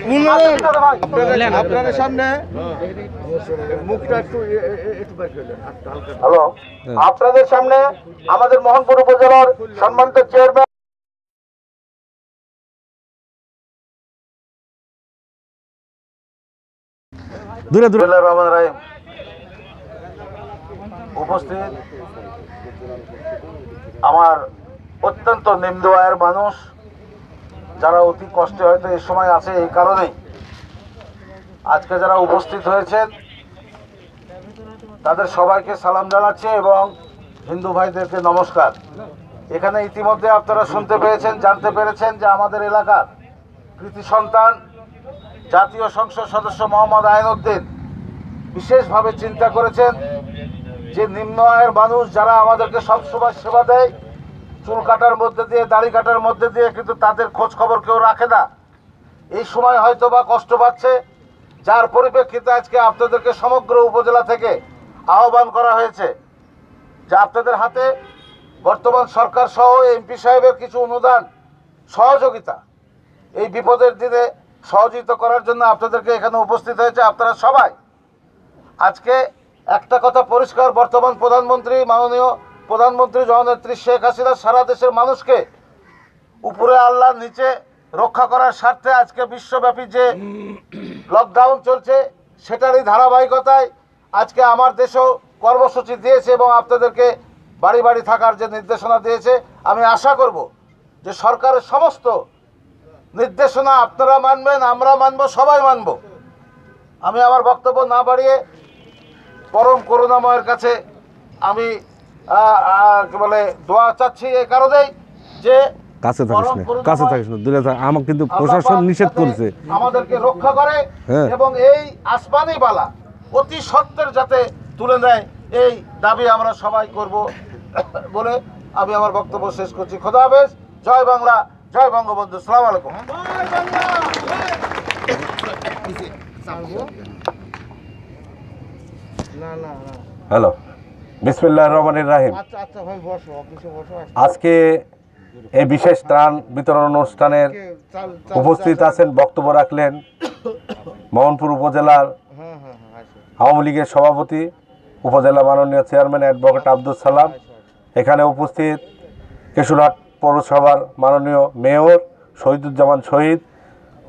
আপনাদের সামনে আমাদের মোহনপুর উপজেলার সম্মানিত চেয়ারম্যান উপস্থিত আমার অত্যন্ত নিম্ন আয়ের মানুষ যারা অতি কষ্টে হয়তো এ সময় আছে এই কারণেই আজকে যারা উপস্থিত হয়েছেন তাদের সবাইকে সালাম জানাচ্ছি এবং হিন্দু ভাইদেরকে নমস্কার এখানে ইতিমধ্যে আপনারা শুনতে পেয়েছেন জানতে পেরেছেন যে আমাদের এলাকার কৃতি সন্তান জাতীয় সংসদ সদস্য মোহাম্মদ আইনউদ্দিন বিশেষভাবে চিন্তা করেছেন যে নিম্ন আয়ের মানুষ যারা আমাদেরকে সবসময় সেবা দেয় চুল কাটার মধ্যে দিয়ে দাড়ি কাটার মধ্যে দিয়ে কিন্তু তাদের খোঁজ খবর কেউ রাখে না এই সময় হয়তো বা কষ্ট পাচ্ছে যার পরিপ্রেক্ষিতে আজকে আপনাদেরকে সমগ্র উপজেলা থেকে আহ্বান করা হয়েছে যে আপনাদের হাতে বর্তমান সরকার সহ এমপি সাহেবের কিছু অনুদান সহযোগিতা এই বিপদের দিনে সহযোগিতা করার জন্য আপনাদেরকে এখানে উপস্থিত হয়েছে আপনারা সবাই আজকে একটা কথা পরিষ্কার বর্তমান প্রধানমন্ত্রী মাননীয় প্রধানমন্ত্রী জননেত্রী শেখ হাসিনা সারা দেশের মানুষকে উপরে আল্লাহ নিচে রক্ষা করার স্বার্থে আজকে বিশ্বব্যাপী যে লকডাউন চলছে সেটারই ধারাবাহিকতায় আজকে আমার দেশও কর্মসূচি দিয়েছে এবং আপনাদেরকে বাড়ি বাড়ি থাকার যে নির্দেশনা দিয়েছে আমি আশা করব যে সরকারের সমস্ত নির্দেশনা আপনারা মানবেন আমরা মানব সবাই মানব আমি আমার বক্তব্য না বাড়িয়ে পরম করুণাময়ের কাছে আমি বলে দোয়া চাচ্ছি এই কারণে যে কাছে থাকিস না কাছে থাকিস না দূরে থাক আমাকে কিন্তু প্রশাসন নিষেধ করেছে আমাদেরকে রক্ষা করে হ্যাঁ। এবং এই আসমানি বালা অতি সত্ত্বের যাতে তুলে নেয় এই দাবি আমরা সবাই করব বলে আমি আমার বক্তব্য শেষ করছি খোদা হাফেজ জয় বাংলা জয় বঙ্গবন্ধু সালাম আলাইকুম হ্যালো বিসমুল্লাহ রহমানের রাহিম আজকে এই বিশেষ ত্রাণ বিতরণ অনুষ্ঠানের উপস্থিত আছেন বক্তব্য রাখলেন মোহনপুর উপজেলার হ্যাঁ, হ্যাঁ, হ্যাঁ, আওয়ামী লীগের সভাপতি উপজেলা মাননীয় চেয়ারম্যান অ্যাডভোকেট আব্দুল সালাম এখানে উপস্থিত কেশুরহাট পৌরসভার মাননীয় মেয়র শহীদুজ্জামান শহীদ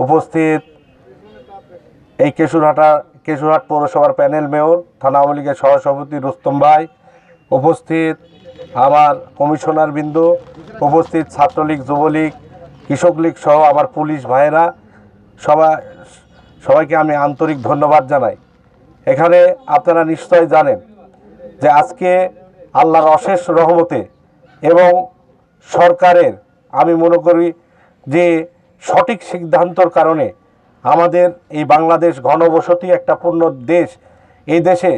উপস্থিত এই কেশুরহাটা কেশুরহাট পৌরসভার প্যানেল মেয়র থানা আওয়ামী লীগের সহসভাপতি রুস্তম ভাই উপস্থিত আমার কমিশনার বিন্দু উপস্থিত ছাত্রলীগ যুবলীগ কৃষক লীগ সহ আমার পুলিশ ভাইয়েরা সবাই সবাইকে আমি আন্তরিক ধন্যবাদ জানাই এখানে আপনারা নিশ্চয় জানেন যে আজকে আল্লাহর অশেষ রহমতে এবং সরকারের আমি মনে করি যে সঠিক সিদ্ধান্তর কারণে আমাদের এই বাংলাদেশ ঘনবসতি একটা পূর্ণ দেশ এই দেশে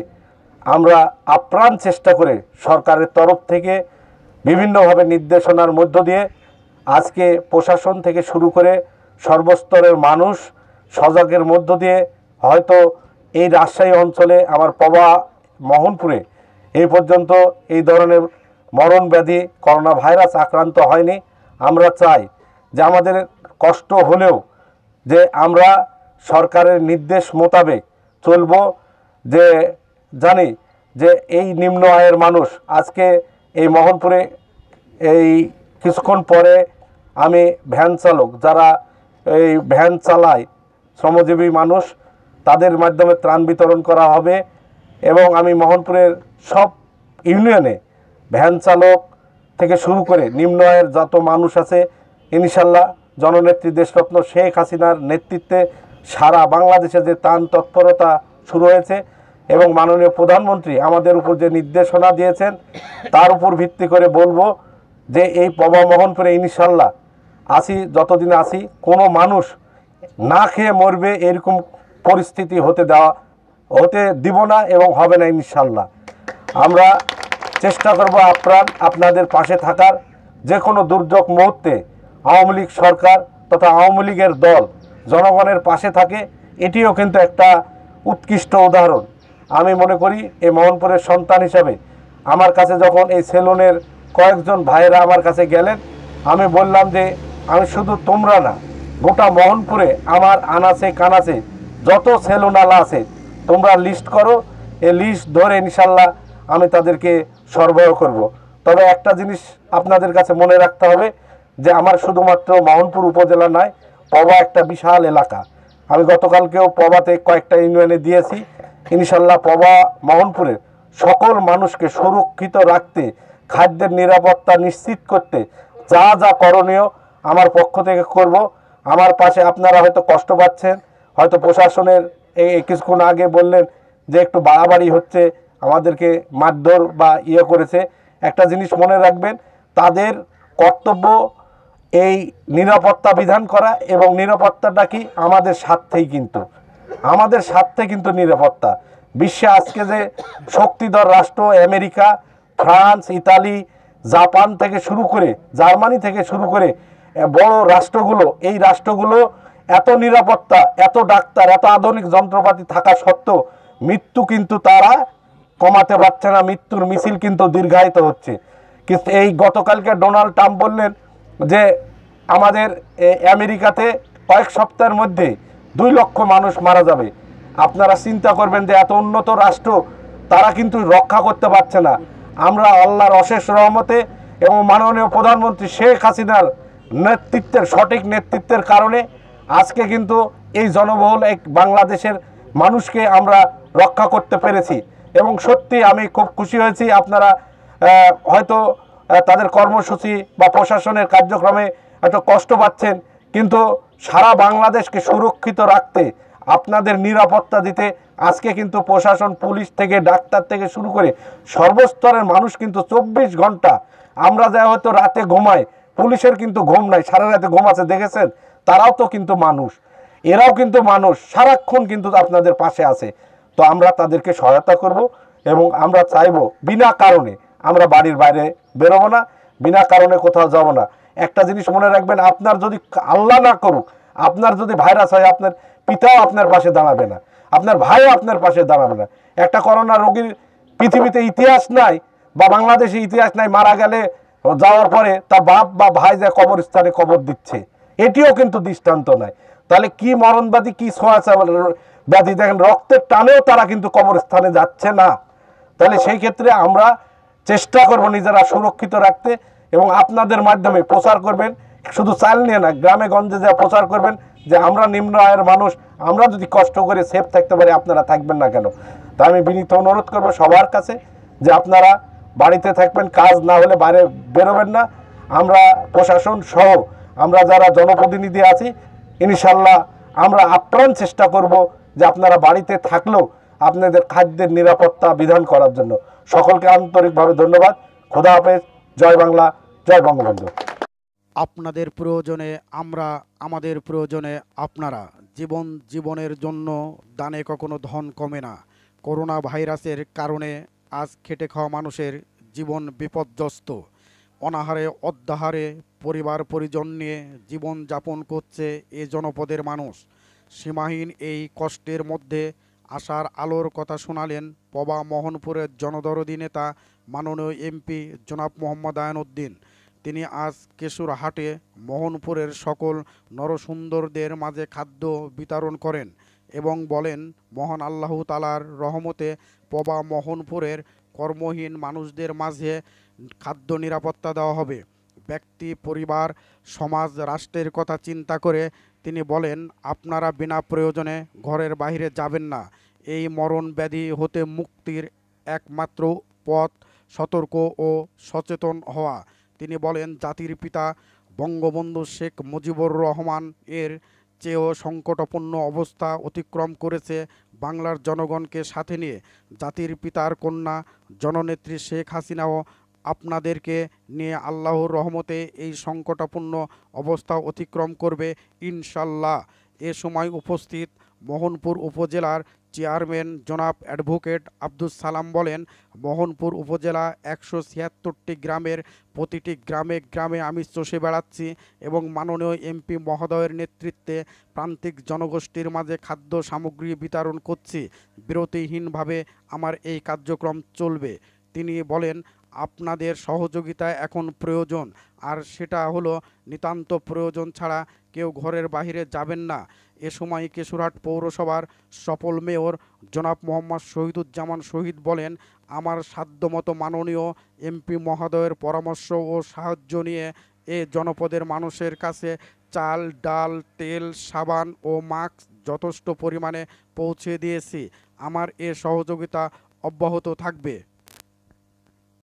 আমরা আপ্রাণ চেষ্টা করে সরকারের তরফ থেকে বিভিন্নভাবে নির্দেশনার মধ্য দিয়ে আজকে প্রশাসন থেকে শুরু করে সর্বস্তরের মানুষ সজাগের মধ্য দিয়ে হয়তো এই রাজশাহী অঞ্চলে আমার পবা মোহনপুরে এই পর্যন্ত এই ধরনের মরণ ব্যাধি করোনা ভাইরাস আক্রান্ত হয়নি আমরা চাই যে আমাদের কষ্ট হলেও যে আমরা সরকারের নির্দেশ মোতাবেক চলব যে জানি যে এই নিম্ন আয়ের মানুষ আজকে এই মোহনপুরে এই কিছুক্ষণ পরে আমি ভ্যান চালক যারা এই ভ্যান চালায় শ্রমজীবী মানুষ তাদের মাধ্যমে ত্রাণ বিতরণ করা হবে এবং আমি মোহনপুরের সব ইউনিয়নে ভ্যান চালক থেকে শুরু করে নিম্ন আয়ের যত মানুষ আছে ইনশাল্লাহ জননেত্রী দেশরত্ন শেখ হাসিনার নেতৃত্বে সারা বাংলাদেশে যে তান তৎপরতা শুরু হয়েছে এবং মাননীয় প্রধানমন্ত্রী আমাদের উপর যে নির্দেশনা দিয়েছেন তার উপর ভিত্তি করে বলবো যে এই করে ইনশাল্লাহ আসি যতদিন আসি কোনো মানুষ না খেয়ে মরবে এরকম পরিস্থিতি হতে দেওয়া হতে দিব না এবং হবে না ইনশাল্লাহ আমরা চেষ্টা করব আপ্রাণ আপনাদের পাশে থাকার যে কোনো দুর্যোগ মুহূর্তে আওয়ামী লীগ সরকার তথা আওয়ামী লীগের দল জনগণের পাশে থাকে এটিও কিন্তু একটা উৎকৃষ্ট উদাহরণ আমি মনে করি এই মোহনপুরের সন্তান হিসাবে আমার কাছে যখন এই সেলুনের কয়েকজন ভাইয়েরা আমার কাছে গেলেন আমি বললাম যে আমি শুধু তোমরা না গোটা মোহনপুরে আমার আনাছে কানাছে যত সেলুনালা আছে তোমরা লিস্ট করো এই লিস্ট ধরে ইনশাল্লাহ আমি তাদেরকে সরবরাহ করব। তবে একটা জিনিস আপনাদের কাছে মনে রাখতে হবে যে আমার শুধুমাত্র মোহনপুর উপজেলা নয় পবা একটা বিশাল এলাকা আমি গতকালকেও পবাতে কয়েকটা ইউনিয়নে দিয়েছি ইনশাল্লাহ পবা মোহনপুরের সকল মানুষকে সুরক্ষিত রাখতে খাদ্যের নিরাপত্তা নিশ্চিত করতে যা যা করণীয় আমার পক্ষ থেকে করব আমার পাশে আপনারা হয়তো কষ্ট পাচ্ছেন হয়তো প্রশাসনের এই কিছুক্ষণ আগে বললেন যে একটু বাড়াবাড়ি হচ্ছে আমাদেরকে মারধর বা ইয়ে করেছে একটা জিনিস মনে রাখবেন তাদের কর্তব্য এই নিরাপত্তা বিধান করা এবং নিরাপত্তাটা কি আমাদের স্বার্থেই কিন্তু আমাদের স্বার্থে কিন্তু নিরাপত্তা বিশ্বে আজকে যে শক্তিধর রাষ্ট্র আমেরিকা ফ্রান্স ইতালি জাপান থেকে শুরু করে জার্মানি থেকে শুরু করে বড় রাষ্ট্রগুলো এই রাষ্ট্রগুলো এত নিরাপত্তা এত ডাক্তার এত আধুনিক যন্ত্রপাতি থাকা সত্ত্বেও মৃত্যু কিন্তু তারা কমাতে পারছে না মৃত্যুর মিছিল কিন্তু দীর্ঘায়িত হচ্ছে কিন্তু এই গতকালকে ডোনাল্ড ট্রাম্প বললেন যে আমাদের আমেরিকাতে কয়েক সপ্তাহের মধ্যে দুই লক্ষ মানুষ মারা যাবে আপনারা চিন্তা করবেন যে এত উন্নত রাষ্ট্র তারা কিন্তু রক্ষা করতে পারছে না আমরা আল্লাহর অশেষ রহমতে এবং মাননীয় প্রধানমন্ত্রী শেখ হাসিনার নেতৃত্বের সঠিক নেতৃত্বের কারণে আজকে কিন্তু এই জনবহুল এক বাংলাদেশের মানুষকে আমরা রক্ষা করতে পেরেছি এবং সত্যি আমি খুব খুশি হয়েছি আপনারা হয়তো তাদের কর্মসূচি বা প্রশাসনের কার্যক্রমে এত কষ্ট পাচ্ছেন কিন্তু সারা বাংলাদেশকে সুরক্ষিত রাখতে আপনাদের নিরাপত্তা দিতে আজকে কিন্তু প্রশাসন পুলিশ থেকে ডাক্তার থেকে শুরু করে সর্বস্তরের মানুষ কিন্তু চব্বিশ ঘন্টা আমরা যা হয়তো রাতে ঘুমাই পুলিশের কিন্তু ঘুম নাই সারা রাতে ঘুম আছে দেখেছেন তারাও তো কিন্তু মানুষ এরাও কিন্তু মানুষ সারাক্ষণ কিন্তু আপনাদের পাশে আছে তো আমরা তাদেরকে সহায়তা করব এবং আমরা চাইব বিনা কারণে আমরা বাড়ির বাইরে বেরোবো না বিনা কারণে কোথাও যাব না একটা জিনিস মনে রাখবেন আপনার যদি আল্লাহ না করুক আপনার যদি ভাইরাস হয় আপনার পিতাও আপনার পাশে দাঁড়াবে না আপনার ভাইও আপনার পাশে দাঁড়াবে না একটা করোনা রোগীর পৃথিবীতে ইতিহাস নাই বা বাংলাদেশে ইতিহাস নাই মারা গেলে যাওয়ার পরে তা বাপ বা ভাই যা কবরস্থানে কবর দিচ্ছে এটিও কিন্তু দৃষ্টান্ত নাই তাহলে কি মরণবাদী কি ছোঁয়াচা ব্যাধি দেখেন রক্তের টানেও তারা কিন্তু কবরস্থানে যাচ্ছে না তাহলে সেই ক্ষেত্রে আমরা চেষ্টা করব নিজেরা সুরক্ষিত রাখতে এবং আপনাদের মাধ্যমে প্রচার করবেন শুধু চাল নিয়ে না গ্রামে গঞ্জে যা প্রচার করবেন যে আমরা নিম্ন আয়ের মানুষ আমরা যদি কষ্ট করে সেফ থাকতে পারি আপনারা থাকবেন না কেন তা আমি বিনীত অনুরোধ করব সবার কাছে যে আপনারা বাড়িতে থাকবেন কাজ না হলে বাইরে বেরোবেন না আমরা প্রশাসন সহ আমরা যারা জনপ্রতিনিধি আছি ইনশাল্লাহ আমরা আপ্রাণ চেষ্টা করব যে আপনারা বাড়িতে থাকলেও আপনাদের খাদ্যের নিরাপত্তা বিধান করার জন্য সকলকে আন্তরিকভাবে ধন্যবাদ খোদা হাফেজ জয় বাংলা জয় বঙ্গবন্ধু আপনাদের প্রয়োজনে আমরা আমাদের প্রয়োজনে আপনারা জীবন জীবনের জন্য দানে কখনো ধন কমে না করোনা ভাইরাসের কারণে আজ খেটে খাওয়া মানুষের জীবন বিপদগ্রস্ত অনাহারে অধ্যাহারে পরিবার পরিজন নিয়ে জীবন যাপন করছে এ জনপদের মানুষ সীমাহীন এই কষ্টের মধ্যে আশার আলোর কথা শোনালেন পবা মোহনপুরের জনদরদী নেতা মাননীয় এমপি জনাব মোহাম্মদ আয়নউদ্দিন উদ্দিন তিনি আজ কেশুরহাটে মোহনপুরের সকল নরসুন্দরদের মাঝে খাদ্য বিতরণ করেন এবং বলেন মহান আল্লাহ তালার রহমতে পবা মোহনপুরের কর্মহীন মানুষদের মাঝে খাদ্য নিরাপত্তা দেওয়া হবে ব্যক্তি পরিবার সমাজ রাষ্ট্রের কথা চিন্তা করে তিনি বলেন আপনারা বিনা প্রয়োজনে ঘরের বাহিরে যাবেন না এই মরণ ব্যাধি হতে মুক্তির একমাত্র পথ সতর্ক ও সচেতন হওয়া তিনি বলেন জাতির পিতা বঙ্গবন্ধু শেখ মুজিবুর রহমান এর চেয়েও সংকটপূর্ণ অবস্থা অতিক্রম করেছে বাংলার জনগণকে সাথে নিয়ে জাতির পিতার কন্যা জননেত্রী শেখ হাসিনাও আপনাদেরকে নিয়ে আল্লাহর রহমতে এই সংকটাপূর্ণ অবস্থা অতিক্রম করবে ইনশাল্লাহ এ সময় উপস্থিত মোহনপুর উপজেলার চেয়ারম্যান জনাব অ্যাডভোকেট আব্দুল সালাম বলেন মোহনপুর উপজেলা একশো ছিয়াত্তরটি গ্রামের প্রতিটি গ্রামে গ্রামে আমি চষে বেড়াচ্ছি এবং মাননীয় এমপি মহোদয়ের নেতৃত্বে প্রান্তিক জনগোষ্ঠীর মাঝে খাদ্য সামগ্রী বিতরণ করছি বিরতিহীনভাবে আমার এই কার্যক্রম চলবে তিনি বলেন আপনাদের সহযোগিতা এখন প্রয়োজন আর সেটা হলো নিতান্ত প্রয়োজন ছাড়া কেউ ঘরের বাহিরে যাবেন না এ সময় কেশুরহাট পৌরসভার সফল মেয়র জনাব মোহাম্মদ শহীদুজ্জামান শহীদ বলেন আমার সাধ্যমতো মাননীয় এমপি মহোদয়ের পরামর্শ ও সাহায্য নিয়ে এ জনপদের মানুষের কাছে চাল ডাল তেল সাবান ও মাস্ক যথেষ্ট পরিমাণে পৌঁছে দিয়েছি আমার এ সহযোগিতা অব্যাহত থাকবে